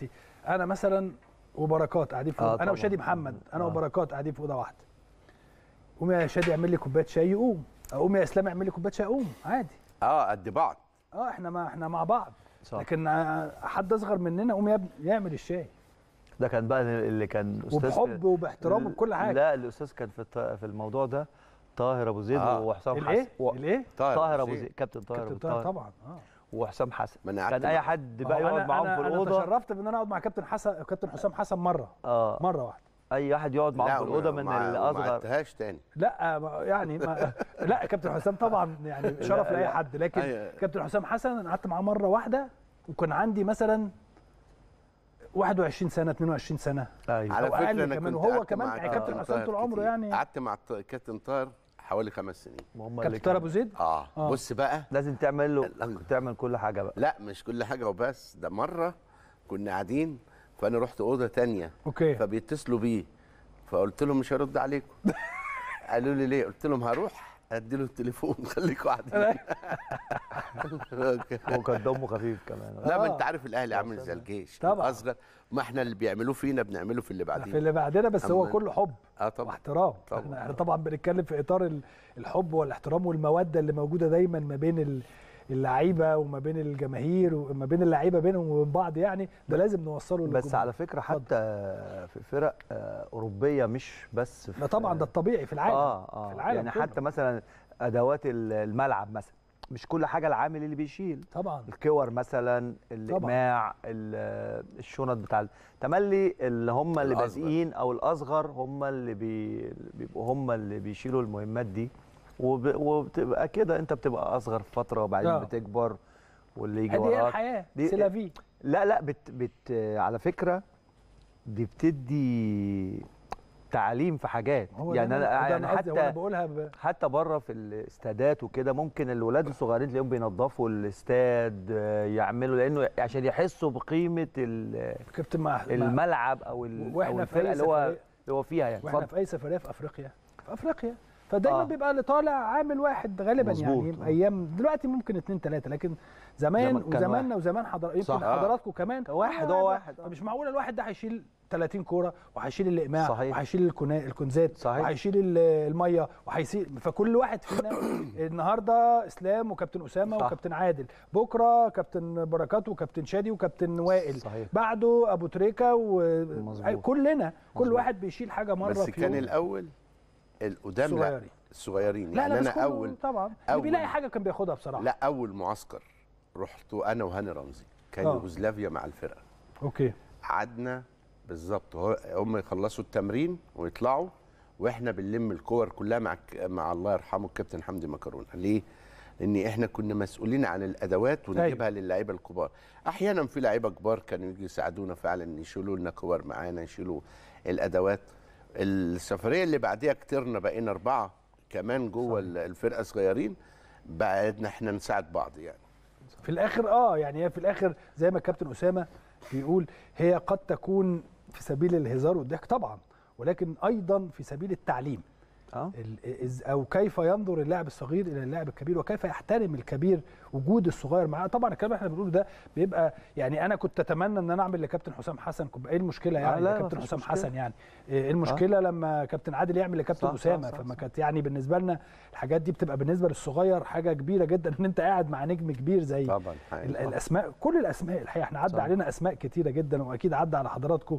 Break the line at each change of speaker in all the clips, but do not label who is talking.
دلوقتي انا مثلا وبركات قاعدين في آه انا وشادي محمد انا آه. وبركات قاعدين في اوضه واحده قوم يا شادي اعمل لي كوبايه شاي يقوم اقوم يا اسلام اعمل لي كوبايه شاي اقوم عادي
اه قد بعض
اه احنا ما احنا مع بعض صح. لكن حد اصغر مننا قوم يا ابني يعمل الشاي
ده كان بقى اللي كان استاذ وبحب وباحترام وبكل حاجه لا الاستاذ كان في في الموضوع ده طاهر ابو زيد آه. وحسام حسن الايه؟ الايه؟ طاهر ابو زيد كابتن طاهر كابتن طاهر طبعا اه وحسام حسن كان اي حد بقى يقعد معاهم في الاوضه انا تشرفت
بان انا اقعد مع كابتن حسن كابتن حسام حسن مره
اه مره واحده اي واحد يقعد معاهم في الاوضه من الاصغر
ما
عدتهاش تاني لا يعني ما لا كابتن حسام طبعا يعني شرف لاي حد لكن أيه. كابتن حسام
حسن انا قعدت معاه مره واحده وكان عندي مثلا 21 سنه 22 سنه
ايوه على فكره انا كمان وهو كمان يعني كابتن حسام طول عمره يعني قعدت مع كابتن طاهر حوالي خمس سنين ما كابتن ابو زيد آه. اه بص بقى لازم تعمل له تعمل كل حاجه بقى لا مش كل حاجه وبس ده مره كنا قاعدين فانا رحت اوضه تانية اوكي فبيتصلوا بيه فقلت لهم مش هرد عليكم قالوا لي ليه قلت لهم هروح اديله التليفون خليك قاعدين هو كان دمه خفيف كمان لا ما آه. انت عارف الاهلي عامل زي الجيش طبعا اصغر ما احنا اللي بيعملوه فينا بنعمله في اللي بعدنا في اللي بعدنا بس هو كله حب اه طبعا واحترام طبعا
احنا طبعا بنتكلم في اطار الحب والاحترام والموده اللي موجوده دايما ما بين اللعيبه وما بين الجماهير وما بين اللعيبه بينهم وبين بعض يعني ده لازم
نوصله بس على فكره حتى في فرق آه، اوروبيه مش بس في طبعا ده الطبيعي في العالم اه اه في العالم يعني كله. حتى مثلا ادوات الملعب مثلا مش كل حاجه العامل اللي بيشيل طبعا الكور مثلا الاقماع الشنط بتاع تملي اللي هم اللي بادئين او الاصغر هم اللي بيبقوا هم اللي بيشيلوا المهمات دي وب... وبتبقى كده انت بتبقى اصغر فتره وبعدين آه. بتكبر واللي يجي وراك دي الحياه دي... سلافي لا لا بت... بت... على فكره دي بتدي تعليم في حاجات يعني انا يعني حتى بقولها ب... حتى بره في الاستادات وكده ممكن الولاد الصغيرين تلاقيهم بينظفوا الاستاد آه، يعملوا لانه عشان يحسوا بقيمه الملعب او, ال... أو الفرقه اللي هو اللي هو فيها يعني واحنا في
اي سفريه في افريقيا في افريقيا فدايما آه. بيبقى اللي طالع عامل واحد غالبا مزبوط. يعني ايام دلوقتي ممكن اثنين ثلاثه لكن زمان وزماننا وزمان حضر... يمكن آه. حضراتكم كمان واحد هو آه، واحد فمش آه، معقول الواحد ده هيشيل 30 كوره وهيشيل الاقماع وهيشيل الكنا... الكنزات وهيشيل الميه وهيشيل فكل واحد فينا النهارده اسلام وكابتن اسامه صح. وكابتن عادل بكره كابتن بركات وكابتن شادي وكابتن وائل صحيح. بعده ابو تريكه وكلنا كل واحد بيشيل حاجه مره بس في كان يوم. الاول
القدام الصغيرين لا يعني لا انا اول طبعا أول بيلاقي حاجه
كان بياخدها بصراحه لا
اول معسكر رحته انا وهاني رمزي كان آه. يوغوسلافيا مع الفرقه اوكي قعدنا بالظبط هم يخلصوا التمرين ويطلعوا واحنا بنلم الكور كلها مع مع الله يرحمه الكابتن حمدي مكرونه ليه؟ لان احنا كنا مسؤولين عن الادوات طيب. ونجيبها للاعيبه للعيبه الكبار احيانا في لعيبه كبار كانوا يجوا يساعدونا فعلا يشيلوا لنا كور معانا يشيلوا الادوات السفريه اللي بعديها كترنا بقينا اربعه كمان جوه صحيح. الفرقه صغيرين بعدنا احنا نساعد بعض يعني
في الاخر اه يعني هي في الاخر زي ما الكابتن اسامه بيقول هي قد تكون في سبيل الهزار والضحك طبعا ولكن ايضا في سبيل التعليم أه؟ او كيف ينظر اللاعب الصغير الى اللاعب الكبير وكيف يحترم الكبير وجود الصغير معاه طبعا الكلام احنا بنقوله ده بيبقى يعني انا كنت اتمنى ان انا اعمل لكابتن حسام حسن ايه المشكله يعني لكابتن حسام مشكلة. حسن يعني إيه المشكله آه؟ لما كابتن عادل يعمل لكابتن اسامه فما كانت يعني بالنسبه لنا الحاجات دي بتبقى بالنسبه للصغير حاجه كبيره جدا ان انت قاعد مع نجم كبير زي طبعا الاسماء كل الاسماء الحقيقه احنا عدى علينا اسماء كتيره جدا واكيد عدى على حضراتكم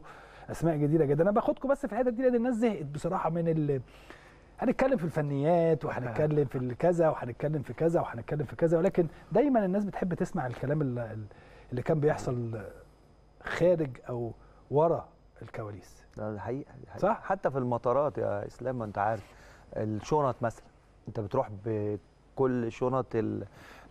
اسماء جديده جدا انا باخدكم بس في الحته دي لان الناس زهقت بصراحه من هنتكلم في الفنيات وهنتكلم في الكذا وهنتكلم في كذا وهنتكلم في كذا ولكن دايما الناس بتحب تسمع الكلام اللي, كان بيحصل خارج او ورا
الكواليس ده الحقيقه صح حتى في المطارات يا اسلام ما انت عارف الشنط مثلا انت بتروح بكل شنط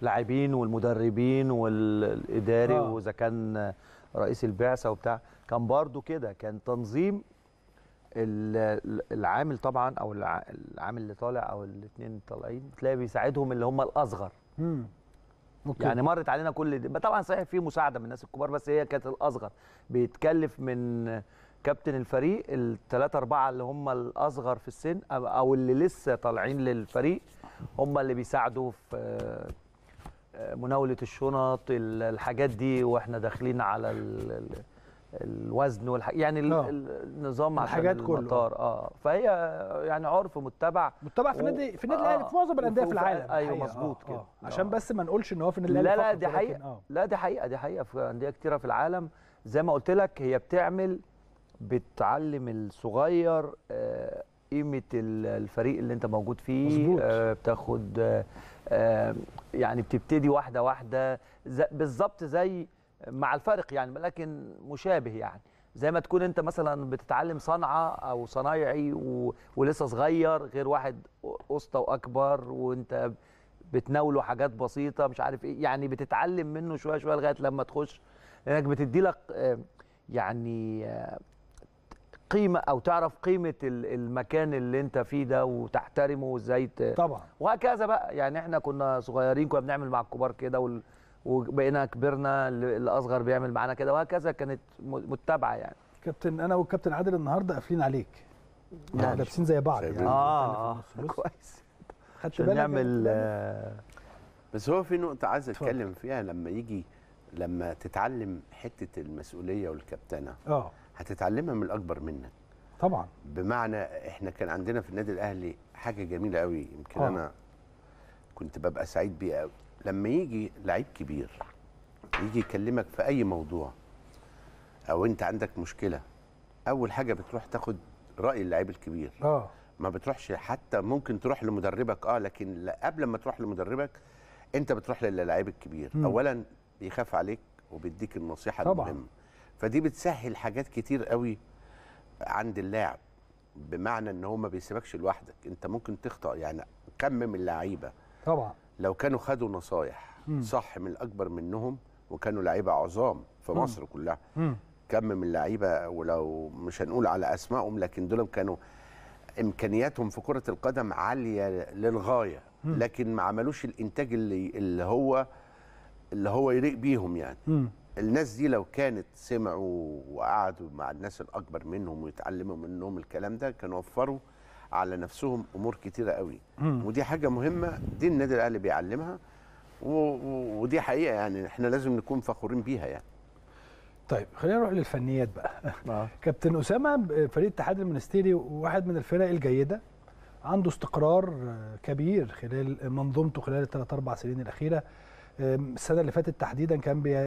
اللاعبين والمدربين والاداري آه. واذا كان رئيس البعثه وبتاع كان برضو كده كان تنظيم العامل طبعا او العامل اللي طالع او الاثنين طالعين تلاقي بيساعدهم اللي هم الاصغر امم أوكي. يعني مرت علينا كل دي. طبعا صحيح في مساعده من الناس الكبار بس هي كانت الاصغر بيتكلف من كابتن الفريق الثلاثة أربعة اللي هم الأصغر في السن أو اللي لسه طالعين للفريق هم اللي بيساعدوا في آه، مناولة الشنط الحاجات دي وإحنا داخلين على الوزن والح... يعني أوه. آه. النظام عشان الحاجات المطار كله. آه. اه فهي يعني عرف متبع متبع في النادي في النادي الاهلي في آه. معظم الانديه في العالم ايوه مظبوط كده أوه. عشان
بس ما نقولش ان هو في النادي الاهلي لا لا دي حقيقه
لا دي حقيقه دي حقيقه في انديه كتيره في العالم زي ما قلت لك هي بتعمل بتعلم الصغير قيمه الفريق اللي انت موجود فيه مظبوط. بتاخد يعني بتبتدي واحده واحده بالظبط زي مع الفارق يعني لكن مشابه يعني زي ما تكون انت مثلا بتتعلم صنعه او صنايعي و... ولسه صغير غير واحد اسطى واكبر وانت بتناوله حاجات بسيطه مش عارف ايه يعني بتتعلم منه شويه شويه لغايه لما تخش لانك بتدي لك آه، يعني آه، قيمه او تعرف قيمه المكان اللي انت فيه ده وتحترمه وازاي طبعا وهكذا بقى يعني احنا كنا صغيرين كنا بنعمل مع الكبار كده وال... وبقينا كبرنا الاصغر بيعمل معانا كده وهكذا كانت متبعه يعني
كابتن انا والكابتن عادل النهارده قافلين عليك يعني يعني لابسين زي بعض
يعني اه, آه كويس خدت بالك نعمل
آه بس هو في نقطه عايز اتكلم فيها لما يجي لما تتعلم حته المسؤوليه والكابتنه اه هتتعلمها من الاكبر منك طبعا بمعنى احنا كان عندنا في النادي الاهلي حاجه جميله قوي يمكن آه. انا كنت ببقى سعيد بيها قوي لما يجي لعيب كبير يجي يكلمك في اي موضوع او انت عندك مشكله اول حاجه بتروح تاخد راي اللعيب الكبير اه ما بتروحش حتى ممكن تروح لمدربك اه لكن قبل ما تروح لمدربك انت بتروح للعيب الكبير م. اولا بيخاف عليك وبيديك النصيحه طبعا. المهمه فدي بتسهل حاجات كتير قوي عند اللاعب بمعنى ان هو ما بيسيبكش لوحدك انت ممكن تخطا يعني كم من اللعيبه طبعا لو كانوا خدوا نصايح صح من الاكبر منهم وكانوا لعيبه عظام في مصر كلها كم من اللعيبه ولو مش هنقول على اسمائهم لكن دول كانوا امكانياتهم في كره القدم عاليه للغايه لكن ما عملوش الانتاج اللي اللي هو اللي هو يليق بيهم يعني الناس دي لو كانت سمعوا وقعدوا مع الناس الاكبر منهم ويتعلموا منهم الكلام ده كانوا وفروا على نفسهم امور كتيره قوي ودي حاجه مهمه دي النادي الاهلي بيعلمها ودي حقيقه يعني احنا لازم نكون فخورين بيها يعني
طيب خلينا نروح للفنيات بقى آه. كابتن اسامه فريق اتحاد المنستيري واحد من الفرق الجيده عنده استقرار آه، كبير خلال منظومته خلال الثلاث اربع سنين الاخيره السنه اللي فاتت تحديدا كان بي